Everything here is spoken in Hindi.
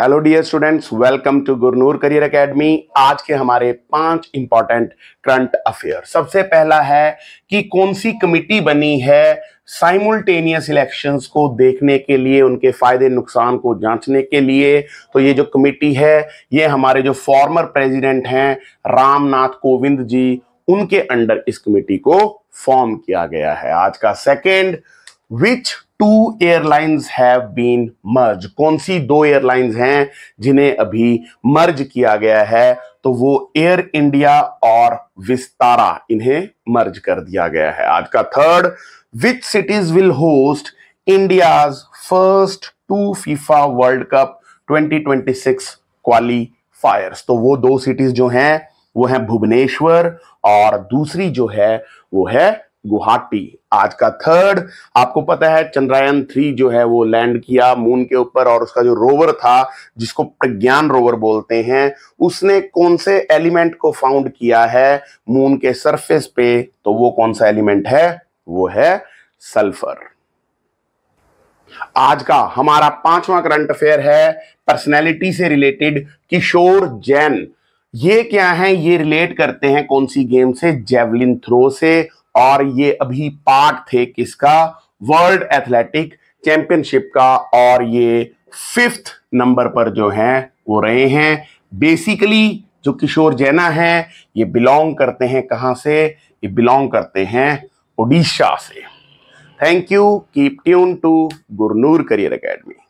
hello dear students welcome to Gurnoor career academy आज के हमारे पांच इंपॉर्टेंट करंट अफेयर सबसे पहला है कि कौन सी कमिटी बनी है साइमुलटेनियस इलेक्शंस को देखने के लिए उनके फायदे नुकसान को जांचने के लिए तो ये जो कमेटी है ये हमारे जो फॉर्मर प्रेसिडेंट हैं रामनाथ कोविंद जी उनके अंडर इस कमेटी को फॉर्म किया गया है आज का second which two airlines have been merge कौन सी दो एयरलाइंस हैं जिन्हें अभी मर्ज किया गया है तो वो एयर इंडिया और विस्तारा इन्हें मर्ज कर दिया गया है आज का third which cities will host India first two FIFA World Cup 2026 qualifiers तो वो दो सिटीज जो हैं वो है भुवनेश्वर और दूसरी जो है वो है गुवाहाटी आज का थर्ड आपको पता है चंद्रयान थ्री जो है वो लैंड किया मून के ऊपर और उसका जो रोवर था जिसको प्रज्ञान रोवर बोलते हैं उसने कौन से एलिमेंट को फाउंड किया है मून के सरफेस पे तो वो कौन सा एलिमेंट है वो है सल्फर आज का हमारा पांचवा करंट अफेयर है पर्सनैलिटी से रिलेटेड किशोर जैन ये क्या है ये रिलेट करते हैं कौन सी गेम से जेवलिन थ्रो से और ये अभी पार्ट थे किसका वर्ल्ड एथलेटिक चैंपियनशिप का और ये फिफ्थ नंबर पर जो है वो रहे हैं बेसिकली जो किशोर जैना है ये बिलोंग करते हैं कहाँ से ये बिलोंग करते हैं उड़ीसा से thank you keep tune to Gurnoor career academy